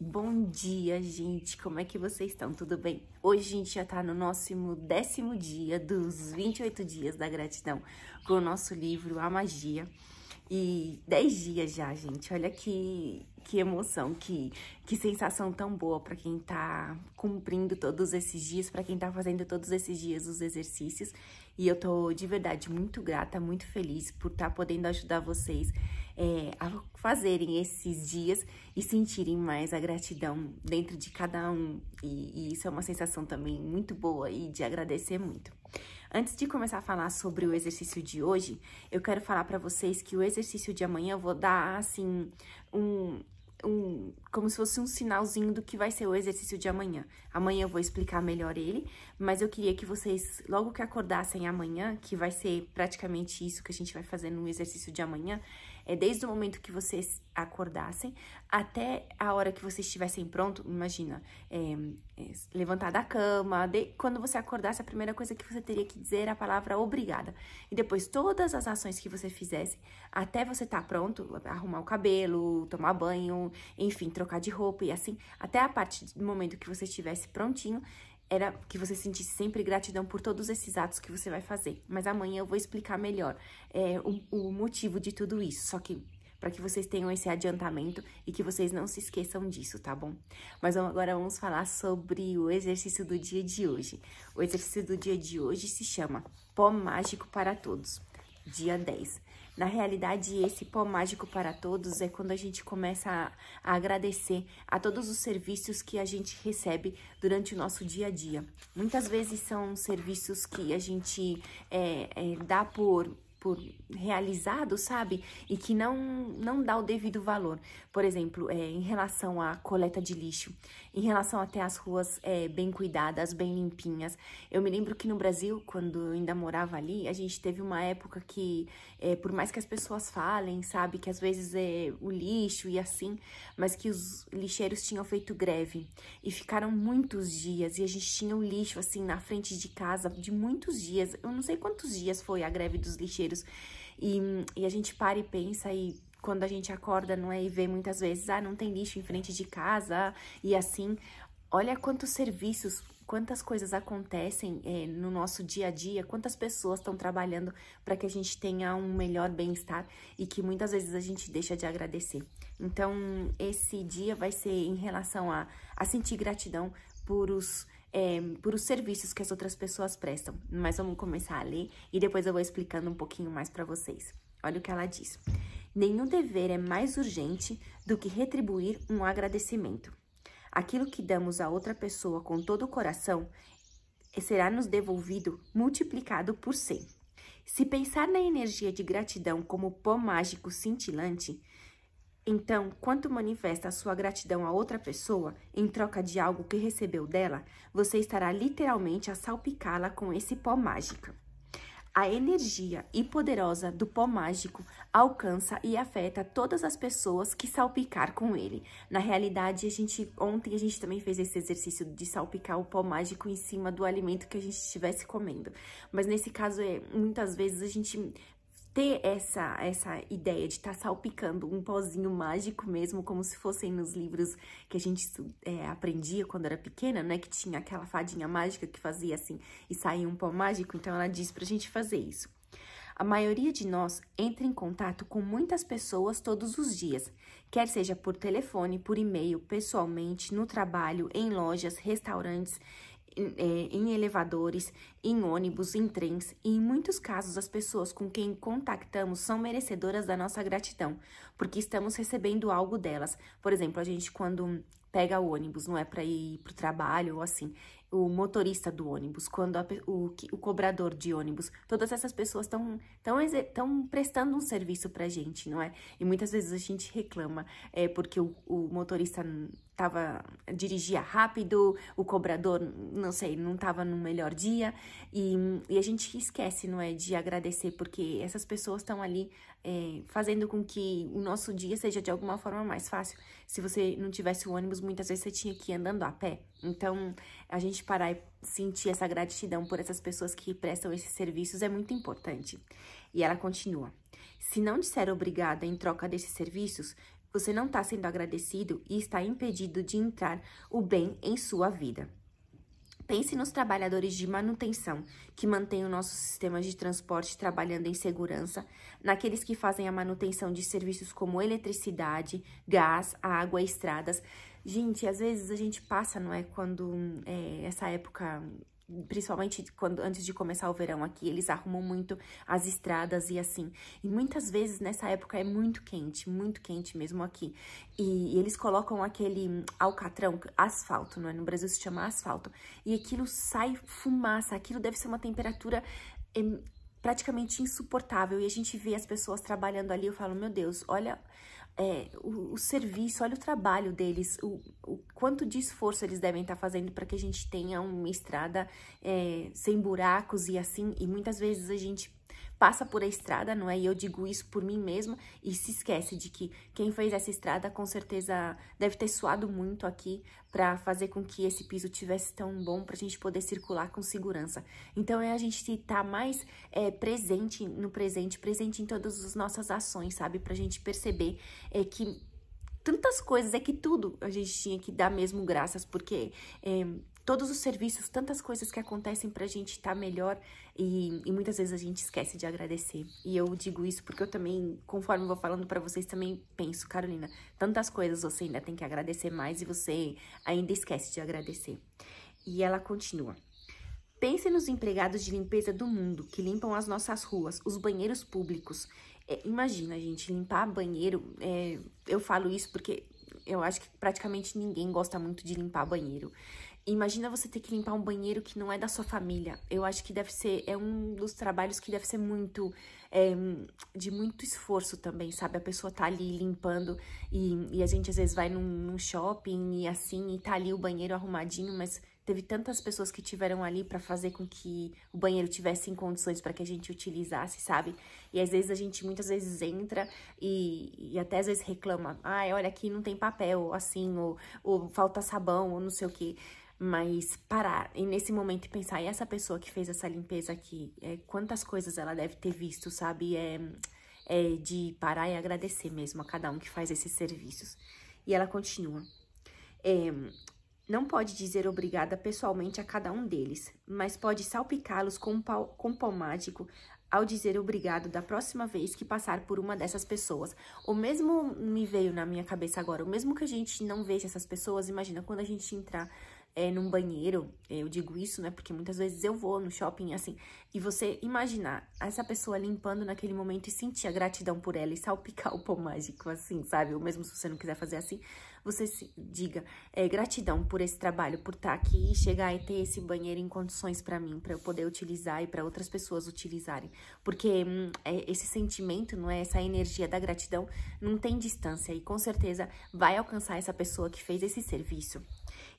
Bom dia, gente! Como é que vocês estão? Tudo bem? Hoje a gente já tá no nosso décimo dia dos 28 dias da gratidão com o nosso livro A Magia. E 10 dias já, gente. Olha que, que emoção, que, que sensação tão boa para quem tá cumprindo todos esses dias, para quem tá fazendo todos esses dias os exercícios. E eu tô de verdade muito grata, muito feliz por estar tá podendo ajudar vocês é, a fazerem esses dias e sentirem mais a gratidão dentro de cada um. E, e isso é uma sensação também muito boa e de agradecer muito. Antes de começar a falar sobre o exercício de hoje, eu quero falar para vocês que o exercício de amanhã eu vou dar assim um um, como se fosse um sinalzinho do que vai ser o exercício de amanhã. Amanhã eu vou explicar melhor ele, mas eu queria que vocês, logo que acordassem amanhã, que vai ser praticamente isso que a gente vai fazer no exercício de amanhã, é desde o momento que vocês acordassem até a hora que vocês estivessem pronto, imagina, é, é, levantar da cama, de, quando você acordasse, a primeira coisa que você teria que dizer era a palavra obrigada. E depois todas as ações que você fizesse até você estar tá pronto, arrumar o cabelo, tomar banho, enfim, trocar de roupa e assim, até a partir do momento que você estivesse prontinho, era que você sentisse sempre gratidão por todos esses atos que você vai fazer. Mas amanhã eu vou explicar melhor é, o, o motivo de tudo isso. Só que para que vocês tenham esse adiantamento e que vocês não se esqueçam disso, tá bom? Mas agora vamos falar sobre o exercício do dia de hoje. O exercício do dia de hoje se chama Pó Mágico para Todos, dia 10. Na realidade, esse pó mágico para todos é quando a gente começa a, a agradecer a todos os serviços que a gente recebe durante o nosso dia a dia. Muitas vezes são serviços que a gente é, é, dá por por realizado, sabe? E que não, não dá o devido valor. Por exemplo, é, em relação à coleta de lixo, em relação até às ruas é, bem cuidadas, bem limpinhas. Eu me lembro que no Brasil, quando eu ainda morava ali, a gente teve uma época que, é, por mais que as pessoas falem, sabe, que às vezes é o lixo e assim, mas que os lixeiros tinham feito greve e ficaram muitos dias e a gente tinha o lixo assim na frente de casa de muitos dias. Eu não sei quantos dias foi a greve dos lixeiros e, e a gente para e pensa e quando a gente acorda, não é? E vê muitas vezes, ah, não tem lixo em frente de casa e assim. Olha quantos serviços, quantas coisas acontecem é, no nosso dia a dia, quantas pessoas estão trabalhando para que a gente tenha um melhor bem-estar e que muitas vezes a gente deixa de agradecer. Então, esse dia vai ser em relação a, a sentir gratidão por os é, por os serviços que as outras pessoas prestam. Mas vamos começar a ler e depois eu vou explicando um pouquinho mais para vocês. Olha o que ela diz. Nenhum dever é mais urgente do que retribuir um agradecimento. Aquilo que damos a outra pessoa com todo o coração será nos devolvido multiplicado por 100. Se pensar na energia de gratidão como pó mágico cintilante, então, quando manifesta a sua gratidão a outra pessoa em troca de algo que recebeu dela, você estará literalmente a salpicá-la com esse pó mágico. A energia e poderosa do pó mágico alcança e afeta todas as pessoas que salpicar com ele. Na realidade, a gente ontem a gente também fez esse exercício de salpicar o pó mágico em cima do alimento que a gente estivesse comendo. Mas nesse caso, é, muitas vezes a gente ter essa, essa ideia de estar tá salpicando um pozinho mágico mesmo, como se fossem nos livros que a gente é, aprendia quando era pequena, né? Que tinha aquela fadinha mágica que fazia assim e saía um pó mágico. Então, ela diz pra gente fazer isso. A maioria de nós entra em contato com muitas pessoas todos os dias, quer seja por telefone, por e-mail, pessoalmente, no trabalho, em lojas, restaurantes é, em elevadores, em ônibus, em trens e em muitos casos as pessoas com quem contactamos são merecedoras da nossa gratidão, porque estamos recebendo algo delas. Por exemplo, a gente quando pega o ônibus, não é para ir para o trabalho ou assim. O motorista do ônibus, quando a, o, o, cobrador de ônibus, todas essas pessoas estão tão, prestando um serviço para gente, não é? E muitas vezes a gente reclama é, porque o, o motorista tava, dirigia rápido, o cobrador, não sei, não estava no melhor dia. E, e, a gente esquece, não é, de agradecer, porque essas pessoas estão ali é, fazendo com que o nosso dia seja de alguma forma mais fácil. Se você não tivesse o ônibus, muitas vezes você tinha que ir andando a pé. Então, a gente parar e sentir essa gratidão por essas pessoas que prestam esses serviços é muito importante. E ela continua. Se não disser obrigada em troca desses serviços, você não está sendo agradecido e está impedido de entrar o bem em sua vida. Pense nos trabalhadores de manutenção, que mantêm o nosso sistema de transporte trabalhando em segurança, naqueles que fazem a manutenção de serviços como eletricidade, gás, água, estradas. Gente, às vezes a gente passa, não é? Quando é, essa época principalmente quando antes de começar o verão aqui, eles arrumam muito as estradas e assim. E muitas vezes nessa época é muito quente, muito quente mesmo aqui. E, e eles colocam aquele alcatrão, asfalto, não é? No Brasil se chama asfalto. E aquilo sai fumaça, aquilo deve ser uma temperatura praticamente insuportável. E a gente vê as pessoas trabalhando ali, eu falo, meu Deus, olha é, o, o, serviço, olha o trabalho deles, o, o quanto de esforço eles devem estar tá fazendo para que a gente tenha uma estrada é, sem buracos e assim. E muitas vezes a gente passa por a estrada, não é? E eu digo isso por mim mesma e se esquece de que quem fez essa estrada com certeza deve ter suado muito aqui para fazer com que esse piso tivesse tão bom para a gente poder circular com segurança. Então é a gente estar tá mais é, presente no presente, presente em todas as nossas ações, sabe? Para a gente perceber é, que tantas coisas, é que tudo a gente tinha que dar mesmo graças, porque é, todos os serviços, tantas coisas que acontecem pra gente estar tá melhor e, e, muitas vezes a gente esquece de agradecer. E eu digo isso porque eu também, conforme vou falando para vocês, também penso, Carolina, tantas coisas você ainda tem que agradecer mais e você ainda esquece de agradecer. E ela continua. Pense nos empregados de limpeza do mundo que limpam as nossas ruas, os banheiros públicos. É, imagina, gente, limpar banheiro. É, eu falo isso porque eu acho que praticamente ninguém gosta muito de limpar banheiro. Imagina você ter que limpar um banheiro que não é da sua família. Eu acho que deve ser, é um dos trabalhos que deve ser muito, é, de muito esforço também, sabe? A pessoa tá ali limpando e, e a gente às vezes vai num, num, shopping e assim, e tá ali o banheiro arrumadinho, mas teve tantas pessoas que tiveram ali para fazer com que o banheiro tivesse em condições para que a gente utilizasse, sabe? E às vezes a gente muitas vezes entra e, e até às vezes reclama, ai, ah, olha aqui não tem papel, assim, ou, ou falta sabão, ou não sei o que mas parar e nesse momento pensar, e essa pessoa que fez essa limpeza aqui, é, quantas coisas ela deve ter visto, sabe? É, é de parar e agradecer mesmo a cada um que faz esses serviços. E ela continua. É, não pode dizer obrigada pessoalmente a cada um deles, mas pode salpicá-los com, pau, com pó mágico ao dizer obrigado da próxima vez que passar por uma dessas pessoas. O mesmo me veio na minha cabeça agora, o mesmo que a gente não veja essas pessoas, imagina quando a gente entrar é, num banheiro, é, eu digo isso, né? Porque muitas vezes eu vou no shopping assim, e você imaginar essa pessoa limpando naquele momento e sentir a gratidão por ela e salpicar o pão mágico, assim, sabe? Ou mesmo se você não quiser fazer assim, você diga é, gratidão por esse trabalho, por estar tá aqui e chegar e ter esse banheiro em condições para mim, para eu poder utilizar e para outras pessoas utilizarem. Porque hum, é, esse sentimento, não é essa energia da gratidão, não tem distância e com certeza vai alcançar essa pessoa que fez esse serviço.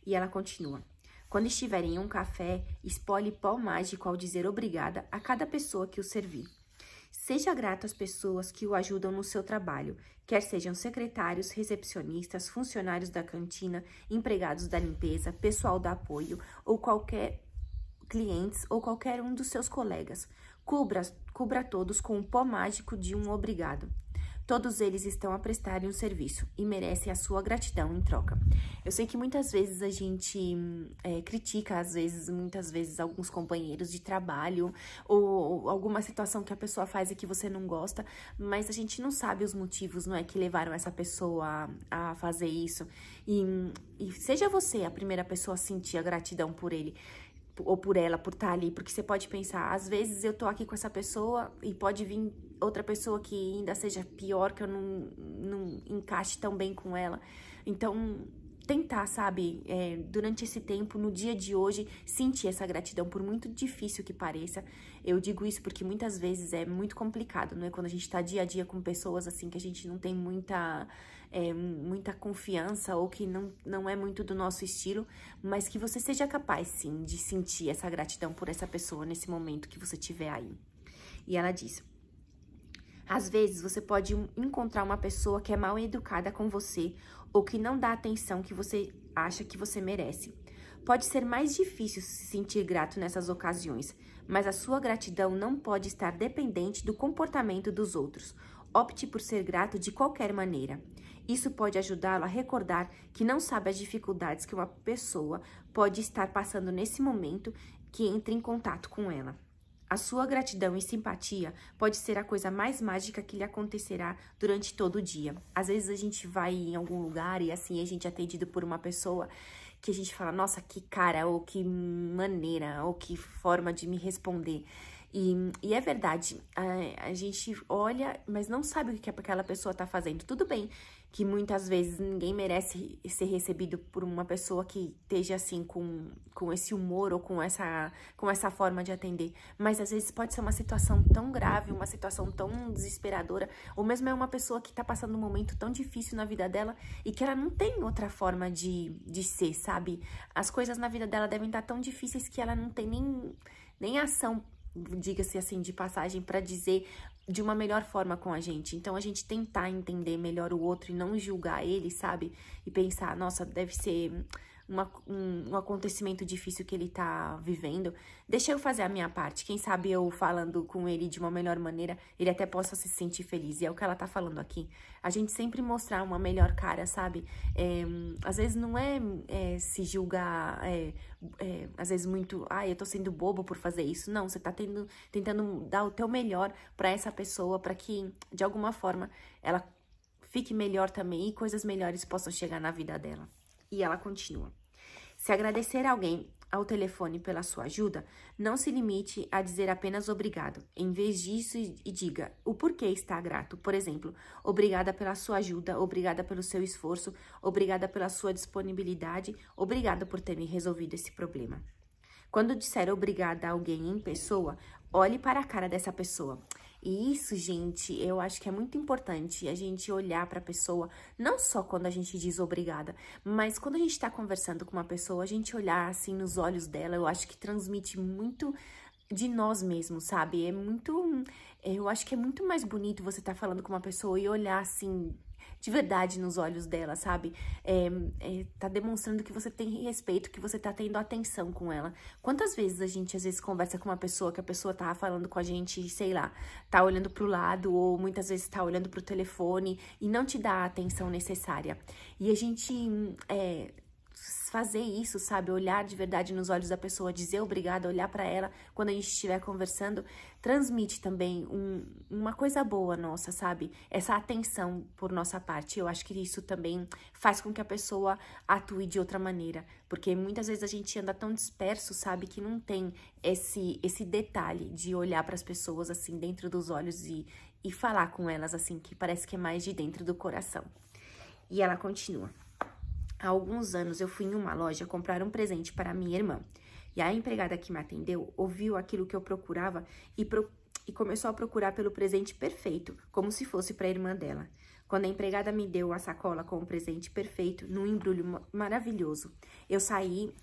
E ela continua. Quando estiver em um café, espole pó mágico ao dizer obrigada a cada pessoa que o servir. Seja grato às pessoas que o ajudam no seu trabalho, quer sejam secretários, recepcionistas, funcionários da cantina, empregados da limpeza, pessoal do apoio ou qualquer clientes ou qualquer um dos seus colegas. Cubra, cubra todos com o pó mágico de um obrigado. Todos eles estão a prestarem um serviço e merecem a sua gratidão em troca. Eu sei que muitas vezes a gente é, critica, às vezes, muitas vezes, alguns companheiros de trabalho ou alguma situação que a pessoa faz e que você não gosta, mas a gente não sabe os motivos, não é, que levaram essa pessoa a, a fazer isso. E, e seja você a primeira pessoa a sentir a gratidão por ele ou por ela, por estar tá ali, porque você pode pensar, às vezes eu tô aqui com essa pessoa e pode vir outra pessoa que ainda seja pior, que eu não, não encaixe tão bem com ela. Então, tentar, sabe, é, durante esse tempo, no dia de hoje, sentir essa gratidão, por muito difícil que pareça. Eu digo isso porque muitas vezes é muito complicado, não é? Quando a gente tá dia a dia com pessoas assim que a gente não tem muita é, muita confiança ou que não, não é muito do nosso estilo, mas que você seja capaz, sim, de sentir essa gratidão por essa pessoa nesse momento que você tiver aí. E ela diz: às vezes você pode encontrar uma pessoa que é mal educada com você ou que não dá a atenção que você acha que você merece. Pode ser mais difícil se sentir grato nessas ocasiões, mas a sua gratidão não pode estar dependente do comportamento dos outros. Opte por ser grato de qualquer maneira. Isso pode ajudá-lo a recordar que não sabe as dificuldades que uma pessoa pode estar passando nesse momento que entra em contato com ela. A sua gratidão e simpatia pode ser a coisa mais mágica que lhe acontecerá durante todo o dia. Às vezes a gente vai em algum lugar e assim a gente é atendido por uma pessoa que a gente fala, nossa, que cara, ou que maneira, ou que forma de me responder. E, e, é verdade, a, a, gente olha, mas não sabe o que é aquela pessoa está fazendo. Tudo bem que muitas vezes ninguém merece ser recebido por uma pessoa que esteja assim com, com esse humor ou com essa, com essa forma de atender. Mas às vezes pode ser uma situação tão grave, uma situação tão desesperadora, ou mesmo é uma pessoa que está passando um momento tão difícil na vida dela e que ela não tem outra forma de, de ser, sabe? As coisas na vida dela devem estar tá tão difíceis que ela não tem nem, nem ação diga-se assim, de passagem, para dizer de uma melhor forma com a gente. Então, a gente tentar entender melhor o outro e não julgar ele, sabe? E pensar, nossa, deve ser uma, um, um acontecimento difícil que ele tá vivendo. Deixa eu fazer a minha parte. Quem sabe eu falando com ele de uma melhor maneira, ele até possa se sentir feliz. E é o que ela tá falando aqui. A gente sempre mostrar uma melhor cara, sabe? É, às vezes não é, é se julgar, é, é às vezes muito, ai, ah, eu tô sendo bobo por fazer isso. Não, você tá tendo, tentando dar o teu melhor para essa pessoa, para que, de alguma forma, ela fique melhor também e coisas melhores possam chegar na vida dela. E ela continua. Se agradecer alguém ao telefone pela sua ajuda, não se limite a dizer apenas obrigado. Em vez disso, e diga o porquê está grato. Por exemplo, obrigada pela sua ajuda, obrigada pelo seu esforço, obrigada pela sua disponibilidade, obrigada por ter me resolvido esse problema. Quando disser obrigada a alguém em pessoa, olhe para a cara dessa pessoa. E isso, gente, eu acho que é muito importante a gente olhar para a pessoa, não só quando a gente diz obrigada, mas quando a gente está conversando com uma pessoa, a gente olhar assim nos olhos dela, eu acho que transmite muito de nós mesmos, sabe? É muito. Eu acho que é muito mais bonito você estar tá falando com uma pessoa e olhar assim de verdade nos olhos dela, sabe? É, é, tá demonstrando que você tem respeito, que você tá tendo atenção com ela. Quantas vezes a gente às vezes conversa com uma pessoa que a pessoa tá falando com a gente, sei lá, tá olhando pro lado ou muitas vezes tá olhando pro telefone e não te dá a atenção necessária. E a gente hum, é, fazer isso, sabe? Olhar de verdade nos olhos da pessoa, dizer obrigado, olhar para ela quando a gente estiver conversando, transmite também um, uma coisa boa nossa, sabe? Essa atenção por nossa parte. Eu acho que isso também faz com que a pessoa atue de outra maneira, porque muitas vezes a gente anda tão disperso, sabe, que não tem esse esse detalhe de olhar para as pessoas assim dentro dos olhos e e falar com elas assim, que parece que é mais de dentro do coração. E ela continua. Há alguns anos eu fui em uma loja comprar um presente para minha irmã. E a empregada que me atendeu ouviu aquilo que eu procurava e, pro... e começou a procurar pelo presente perfeito, como se fosse para a irmã dela. Quando a empregada me deu a sacola com o presente perfeito, num embrulho maravilhoso, eu saí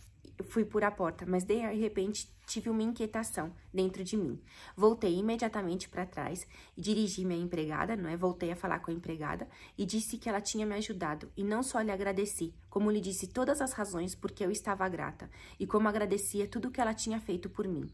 fui por a porta, mas de repente tive uma inquietação dentro de mim. Voltei imediatamente para trás e dirigi-me à empregada, não é? Voltei a falar com a empregada e disse que ela tinha me ajudado e não só lhe agradeci, como lhe disse todas as razões porque eu estava grata e como agradecia tudo o que ela tinha feito por mim.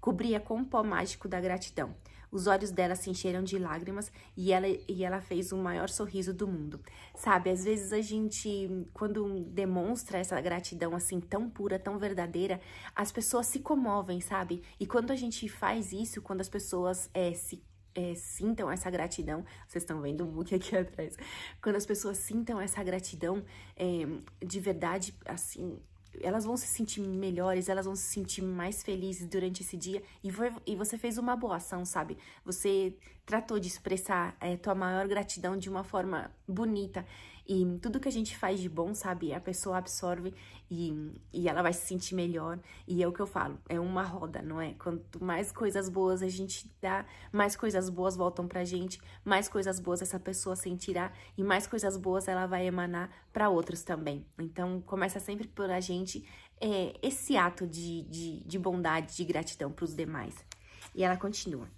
Cobria com o pó mágico da gratidão. Os olhos dela se encheram de lágrimas e ela, e ela fez o maior sorriso do mundo. Sabe, às vezes a gente, quando demonstra essa gratidão assim tão pura, tão verdadeira, as pessoas se comovem, sabe? E quando a gente faz isso, quando as pessoas é, se é, sintam essa gratidão, vocês estão vendo o book aqui atrás, quando as pessoas sintam essa gratidão é, de verdade, assim, elas vão se sentir melhores, elas vão se sentir mais felizes durante esse dia. E, foi, e você fez uma boa ação, sabe? Você tratou de expressar é, tua maior gratidão de uma forma bonita. E tudo que a gente faz de bom, sabe, a pessoa absorve e, e ela vai se sentir melhor. E é o que eu falo, é uma roda, não é? Quanto mais coisas boas a gente dá, mais coisas boas voltam pra gente, mais coisas boas essa pessoa sentirá e mais coisas boas ela vai emanar para outros também. Então, começa sempre por a gente é, esse ato de, de, de bondade, de gratidão para os demais. E ela continua.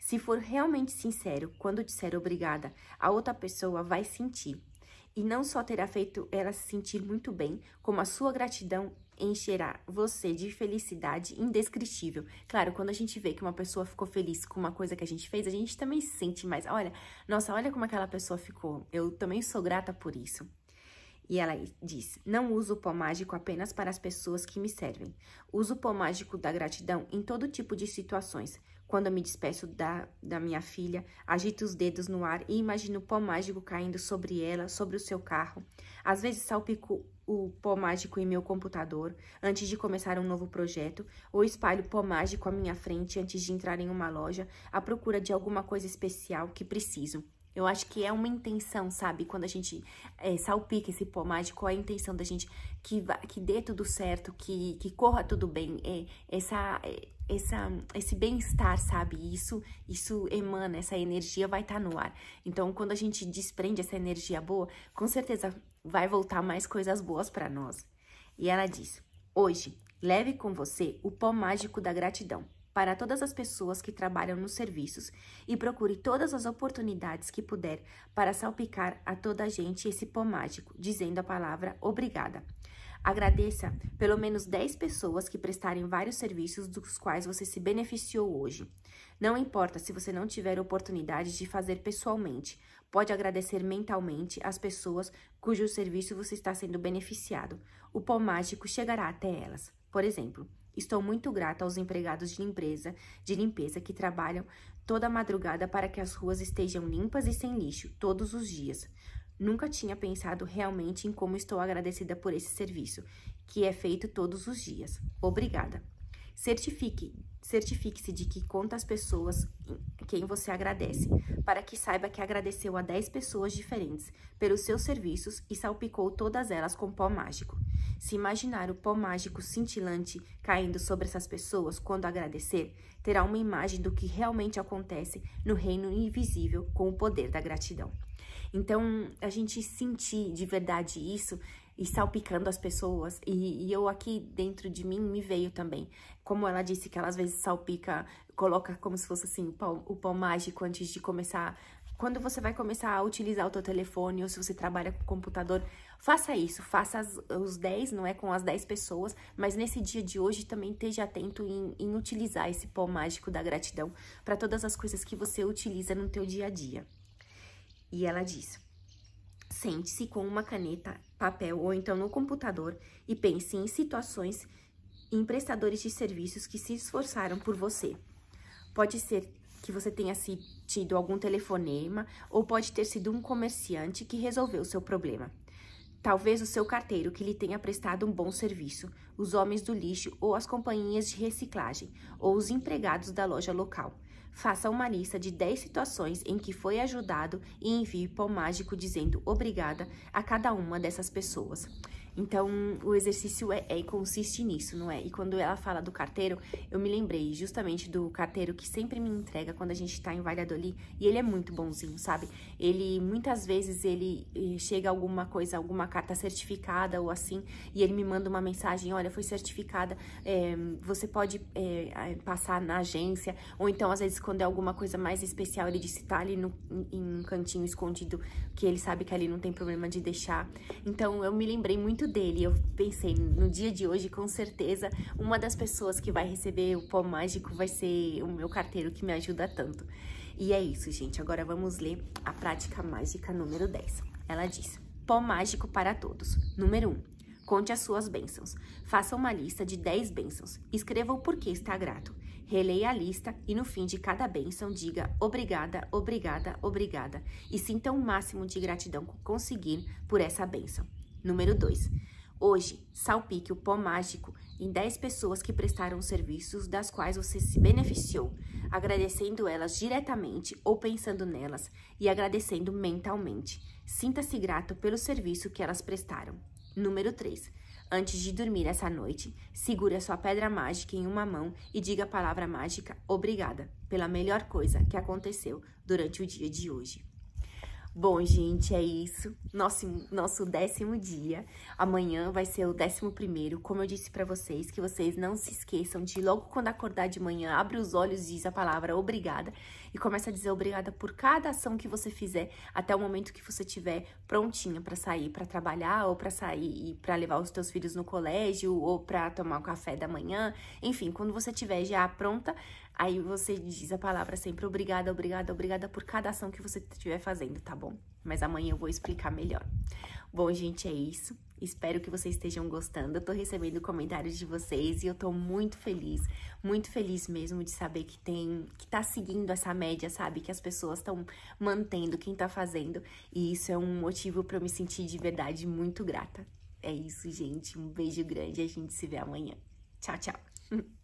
Se for realmente sincero, quando disser obrigada, a outra pessoa vai sentir. E não só terá feito ela se sentir muito bem, como a sua gratidão encherá você de felicidade indescritível. Claro, quando a gente vê que uma pessoa ficou feliz com uma coisa que a gente fez, a gente também se sente mais, olha, nossa, olha como aquela pessoa ficou. Eu também sou grata por isso. E ela diz: Não uso o pó mágico apenas para as pessoas que me servem. Uso o pó mágico da gratidão em todo tipo de situações, quando me despeço da, da minha filha, agito os dedos no ar e imagino o pó mágico caindo sobre ela, sobre o seu carro. Às vezes salpico o pó mágico em meu computador antes de começar um novo projeto, ou espalho pó mágico à minha frente antes de entrar em uma loja à procura de alguma coisa especial que preciso. Eu acho que é uma intenção, sabe? Quando a gente é, salpica esse pó mágico, é a intenção da gente que, vá, que dê tudo certo, que, que corra tudo bem, é, essa, é, essa, esse bem-estar, sabe? Isso, isso emana, essa energia vai estar tá no ar. Então, quando a gente desprende essa energia boa, com certeza vai voltar mais coisas boas para nós. E ela diz: hoje, leve com você o pó mágico da gratidão para todas as pessoas que trabalham nos serviços e procure todas as oportunidades que puder para salpicar a toda a gente esse pó mágico, dizendo a palavra obrigada. Agradeça pelo menos 10 pessoas que prestarem vários serviços dos quais você se beneficiou hoje. Não importa se você não tiver oportunidade de fazer pessoalmente, pode agradecer mentalmente as pessoas cujo serviço você está sendo beneficiado. O pó mágico chegará até elas. Por exemplo, Estou muito grata aos empregados de limpeza, de limpeza que trabalham toda madrugada para que as ruas estejam limpas e sem lixo todos os dias. Nunca tinha pensado realmente em como estou agradecida por esse serviço, que é feito todos os dias. Obrigada. Certifique, certifique-se de que conta as pessoas quem você agradece, para que saiba que agradeceu a 10 pessoas diferentes pelos seus serviços e salpicou todas elas com pó mágico. Se imaginar o pó mágico cintilante caindo sobre essas pessoas quando agradecer, terá uma imagem do que realmente acontece no reino invisível com o poder da gratidão. Então, a gente sentir de verdade isso e salpicando as pessoas. E, e, eu aqui dentro de mim me veio também. Como ela disse que ela às vezes salpica, coloca como se fosse assim o pó o mágico antes de começar quando você vai começar a utilizar o teu telefone ou se você trabalha com computador, faça isso, faça as, os 10, não é com as 10 pessoas, mas nesse dia de hoje também esteja atento em, em utilizar esse pó mágico da gratidão para todas as coisas que você utiliza no teu dia a dia. E ela diz: Sente-se com uma caneta, papel ou então no computador e pense em situações em prestadores de serviços que se esforçaram por você. Pode ser que você tenha se tido algum telefonema ou pode ter sido um comerciante que resolveu seu problema. Talvez o seu carteiro que lhe tenha prestado um bom serviço, os homens do lixo ou as companhias de reciclagem, ou os empregados da loja local. Faça uma lista de 10 situações em que foi ajudado e envie pão mágico dizendo obrigada a cada uma dessas pessoas. Então, o exercício é, é, consiste nisso, não é? E quando ela fala do carteiro, eu me lembrei justamente do carteiro que sempre me entrega quando a gente tá em Valladolid, e ele é muito bonzinho, sabe? Ele, muitas vezes, ele eh, chega alguma coisa, alguma carta certificada ou assim, e ele me manda uma mensagem, olha, foi certificada, é, você pode é, passar na agência, ou então, às vezes, quando é alguma coisa mais especial, ele disse, tá ali no, em um cantinho escondido, que ele sabe que ali não tem problema de deixar. Então, eu me lembrei muito muito dele. Eu pensei, no dia de hoje, com certeza, uma das pessoas que vai receber o pó mágico vai ser o meu carteiro que me ajuda tanto. E é isso, gente. Agora vamos ler a prática mágica número 10. Ela diz: Pó mágico para todos. Número 1. Conte as suas bênçãos. Faça uma lista de 10 bênçãos. Escreva o porquê está grato. Releia a lista e no fim de cada bênção diga obrigada, obrigada, obrigada e sinta o um máximo de gratidão conseguir por essa bênção. Número 2. Hoje, salpique o pó mágico em 10 pessoas que prestaram serviços das quais você se beneficiou, agradecendo elas diretamente ou pensando nelas e agradecendo mentalmente. Sinta-se grato pelo serviço que elas prestaram. Número 3. Antes de dormir essa noite, segure a sua pedra mágica em uma mão e diga a palavra mágica obrigada pela melhor coisa que aconteceu durante o dia de hoje. Bom, gente, é isso. Nosso, nosso décimo dia. Amanhã vai ser o décimo primeiro. Como eu disse para vocês, que vocês não se esqueçam de logo quando acordar de manhã, abre os olhos e diz a palavra obrigada e começa a dizer obrigada por cada ação que você fizer até o momento que você tiver prontinha para sair para trabalhar ou para sair para levar os teus filhos no colégio ou para tomar o café da manhã, enfim, quando você tiver já pronta, aí você diz a palavra sempre obrigada, obrigada, obrigada por cada ação que você estiver fazendo, tá bom? mas amanhã eu vou explicar melhor. Bom, gente, é isso. Espero que vocês estejam gostando. Eu tô recebendo comentários de vocês e eu tô muito feliz, muito feliz mesmo de saber que tem, que tá seguindo essa média, sabe? Que as pessoas estão mantendo quem tá fazendo, e isso é um motivo para eu me sentir de verdade muito grata. É isso, gente. Um beijo grande, a gente se vê amanhã. Tchau, tchau.